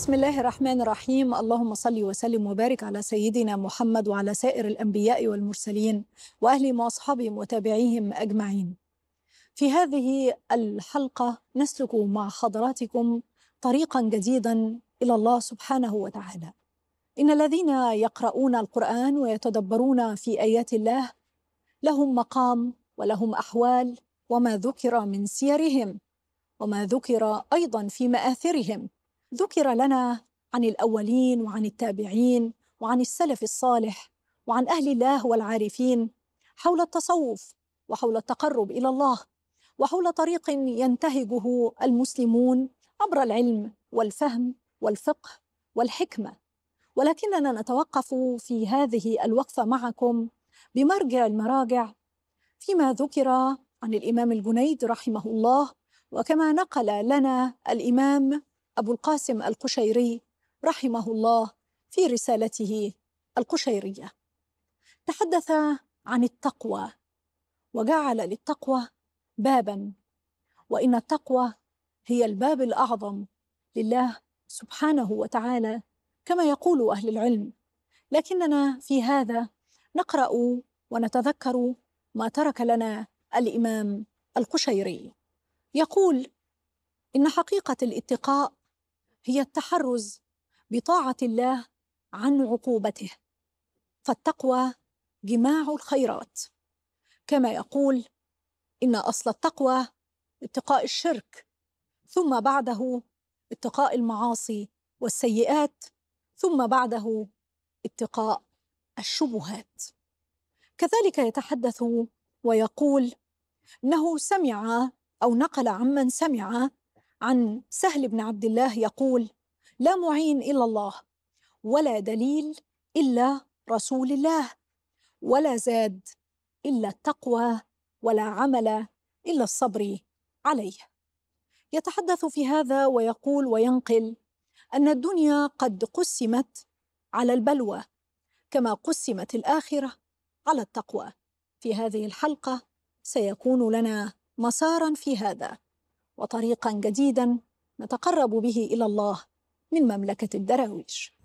بسم الله الرحمن الرحيم اللهم صل وسلم وبارك على سيدنا محمد وعلى سائر الانبياء والمرسلين واهلهم واصحابهم وتابعيهم اجمعين في هذه الحلقه نسلك مع حضراتكم طريقا جديدا الى الله سبحانه وتعالى ان الذين يقرؤون القران ويتدبرون في ايات الله لهم مقام ولهم احوال وما ذكر من سيرهم وما ذكر ايضا في ماثرهم ذكر لنا عن الاولين وعن التابعين وعن السلف الصالح وعن اهل الله والعارفين حول التصوف وحول التقرب الى الله وحول طريق ينتهجه المسلمون عبر العلم والفهم والفقه والحكمه ولكننا نتوقف في هذه الوقفه معكم بمرجع المراجع فيما ذكر عن الامام الجنيد رحمه الله وكما نقل لنا الامام أبو القاسم القشيري رحمه الله في رسالته القشيرية تحدث عن التقوى وجعل للتقوى بابا وإن التقوى هي الباب الأعظم لله سبحانه وتعالى كما يقول أهل العلم لكننا في هذا نقرأ ونتذكر ما ترك لنا الإمام القشيري يقول إن حقيقة الاتقاء هي التحرز بطاعة الله عن عقوبته فالتقوى جماع الخيرات كما يقول إن أصل التقوى اتقاء الشرك ثم بعده اتقاء المعاصي والسيئات ثم بعده اتقاء الشبهات كذلك يتحدث ويقول انه سمع او نقل عمن سمع عن سهل بن عبد الله يقول لا معين الا الله ولا دليل الا رسول الله ولا زاد الا التقوى ولا عمل الا الصبر عليه يتحدث في هذا ويقول وينقل ان الدنيا قد قسمت على البلوى كما قسمت الاخره على التقوى في هذه الحلقه سيكون لنا مسارا في هذا وطريقا جديدا نتقرب به الى الله من مملكه الدراويش